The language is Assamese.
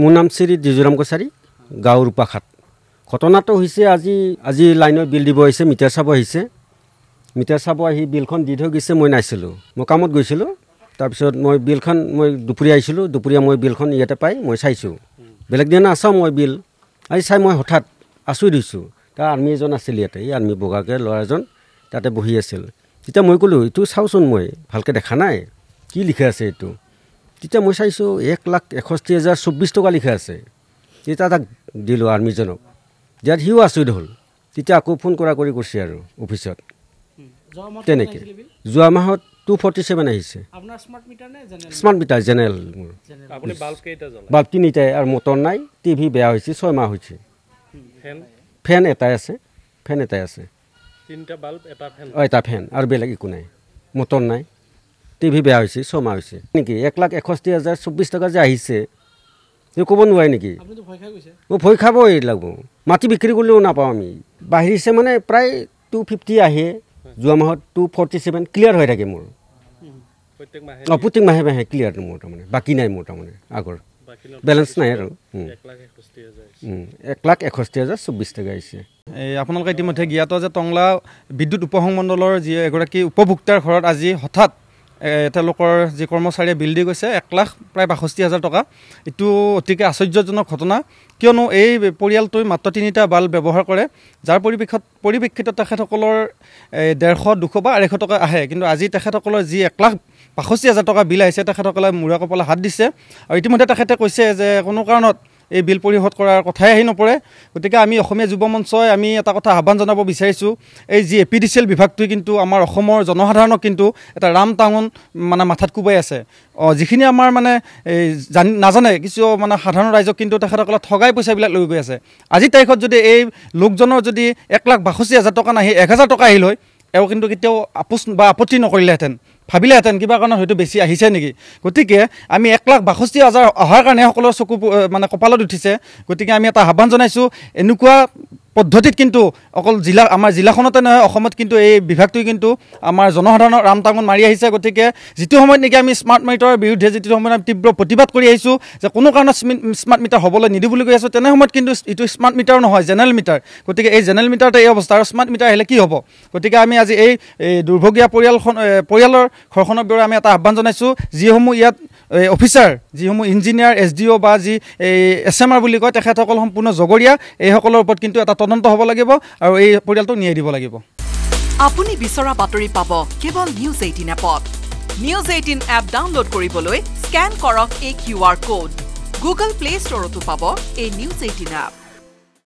মোৰ নাম শ্ৰী দিজুৰাম কছাৰী গাঁও ৰূপাখাত ঘটনাটো হৈছে আজি আজি লাইনৰ বিল দিব আহিছে মিটাৰ চাব আহিছে মিটাৰ চাব আহি বিলখন দি থৈ গৈছে মই নাইছিলোঁ মই কামত গৈছিলোঁ তাৰপিছত মই বিলখন মই দুপৰীয়া আহিছিলোঁ দুপৰীয়া মই বিলখন ইয়াতে পাই মই চাইছোঁ বেলেগ দিনা আছো মই বিল আজি চাই মই হঠাৎ আঁচুৰি দিছোঁ তাৰ আৰ্মি এজন আছিল ইয়াতে এই আৰ্মি বগাকে ল'ৰা এজন তাতে বহি আছিল তেতিয়া মই ক'লোঁ এইটো চাওঁচোন মই ভালকৈ দেখা নাই কি লিখা আছে এইটো তেতিয়া মই চাইছোঁ এক লাখ এষষ্ঠি হাজাৰ চৌব্বিছ টকা লিখা আছে তেতিয়া তাক দিলোঁ আৰ্মিজনক দিয়াত সিও আচৰিত হ'ল তেতিয়া আকৌ ফোন কৰা কৰি কৈছে আৰু অফিচত তেনেকৈ যোৱা মাহত টু ফৰ্টি ছেভেন আহিছে স্মাৰ্ট মিটাৰ জেনেৰেল মোৰ বাল্ব তিনিটাই আৰু মটৰ নাই টিভি বেয়া হৈছে ছয়মাহ হৈছে ফেন এটাই আছে ফেন এটাই আছে তিনিটা বাল্ব এটা ফেন অঁ এটা ফেন আৰু বেলেগ একো নাই মটৰ নাই টিভি বেয়া হৈছে ছমাহ হৈছে নেকি এক লাখ এষষ্ঠি হাজাৰ চৌব্বিছ টকা যে আহিছে এই ক'ব নোৱাৰে নেকি মই ভয় খাব এইবিলাক মাটি বিক্ৰী কৰিলেও নাপাওঁ আমি বাঢ়িছে মানে প্ৰায় টু ফিফটি আহে যোৱা মাহত টু ফৰ্টি ছেভেন ক্লিয়াৰ হৈ থাকে মোৰ অঁ প্ৰত্যেক মাহে মাহে ক্লিয়াৰ মোৰ তাৰমানে বাকী নাই মোৰ তাৰমানে আগৰ বেলেঞ্চ নাই আৰু এক লাখ এষষ্ঠি হাজাৰ চৌব্বিছ টকা আহিছে এই আপোনালোকে ইতিমধ্যে জ্ঞাত যে টংলা বিদ্যুৎ উপসংমণ্ডলৰ যি এগৰাকী উপভোক্তাৰ ঘৰত আজি হঠাৎ তেওঁলোকৰ যি কৰ্মচাৰীয়ে বিল দি গৈছে এক লাখ প্ৰায় বাষষ্ঠি হাজাৰ টকা এইটো অতিকে আশ্চৰ্যজনক ঘটনা কিয়নো এই পৰিয়ালটোৱে মাত্ৰ তিনিটা বাল্ব ব্যৱহাৰ কৰে যাৰ পৰিৱেশত পৰিপ্ৰেক্ষিতত তেখেতসকলৰ ডেৰশ দুশ বা আঢ়ৈশ টকা আহে কিন্তু আজি তেখেতসকলৰ যি এক লাখ বাষষ্ঠি হাজাৰ টকা বিল আহিছে তেখেতসকলে মূৰা কপালে হাত দিছে আৰু ইতিমধ্যে তেখেতে কৈছে যে কোনো কাৰণত এই বিল পৰিশোধ কৰাৰ কথাই আহি নপৰে গতিকে আমি অসমীয়া যুৱ মঞ্চই আমি এটা কথা আহ্বান জনাব বিচাৰিছোঁ এই যি A P D C L বিভাগটোৱে কিন্তু আমাৰ অসমৰ জনসাধাৰণক কিন্তু এটা ৰাম টাউন মানে মাথাত কোবাই আছে অঁ যিখিনি আমাৰ মানে এই জানি নাজানে কিছু মানে সাধাৰণ ৰাইজক কিন্তু তেখেতসকলে ঠগাই পইচাবিলাক লৈ গৈ আছে আজিৰ তাৰিখত যদি এই লোকজনৰ যদি এক লাখ বাষষ্ঠি হাজাৰ টকা নাহি এক হাজাৰ টকা আহিলৈ এওঁ কিন্তু কেতিয়াও আপোচ বা আপত্তি নকৰিলেহেঁতেন ভাবিলেহেঁতেন কিবা কাৰণত হয়তো বেছি আহিছে নেকি গতিকে আমি এক লাখ বাষষ্ঠি হাজাৰ অহাৰ কাৰণে সকলো চকু মানে কপালত উঠিছে গতিকে আমি এটা আহ্বান জনাইছোঁ এনেকুৱা পদ্ধতিত কিন্তু অকল জিলা আমাৰ জিলাখনতে নহয় অসমত কিন্তু এই বিভাগটোৱে কিন্তু আমাৰ জনসাধাৰণৰ ৰাম তামোন মাৰি আহিছে গতিকে যিটো সময়ত নেকি আমি স্মাৰ্ট মিটাৰৰ বিৰুদ্ধে যিটো সময়ত আমি তীব্ৰ প্ৰতিবাদ কৰি আহিছোঁ যে কোনো কাৰণত স্মাৰ্ট মিটাৰ হ'বলৈ নিদিওঁ বুলি কৈ আছোঁ তেনে সময়ত কিন্তু এইটো স্মাৰ্ট মিটাৰ নহয় জেনেৰেল মিটাৰ গতিকে এই জেনেৰেল মিটাৰতে এই অৱস্থা আৰু স্মাৰ্ট মিটাৰ আহিলে কি হ'ব গতিকে আমি আজি এই দুৰ্ভগীয়া পৰিয়ালখন পৰিয়ালৰ ঘৰখনৰ বিষয়ে আমি এটা আহ্বান জনাইছোঁ যিসমূহ ইয়াত এই অফিচাৰ যিসমূহ ইঞ্জিনিয়াৰ এছ ডি অ' বা যি এই এছ এম আৰ বুলি কয় তেখেতসকল সম্পূৰ্ণ জগৰীয়া এইসকলৰ ওপৰত কিন্তু এটা তদন্ত হ'ব লাগিব আৰু এই পৰিয়ালটো নিয়াই দিব লাগিব আপুনি বিচৰা বাতৰি পাব কেৱল নিউজ এইটিন এপত নিউজ এইটিন এপ ডাউনলোড কৰিবলৈ স্কেন কৰক এই কিউ কোড গুগল প্লে ষ্টৰতো পাব এই নিউজ এইটিন এপ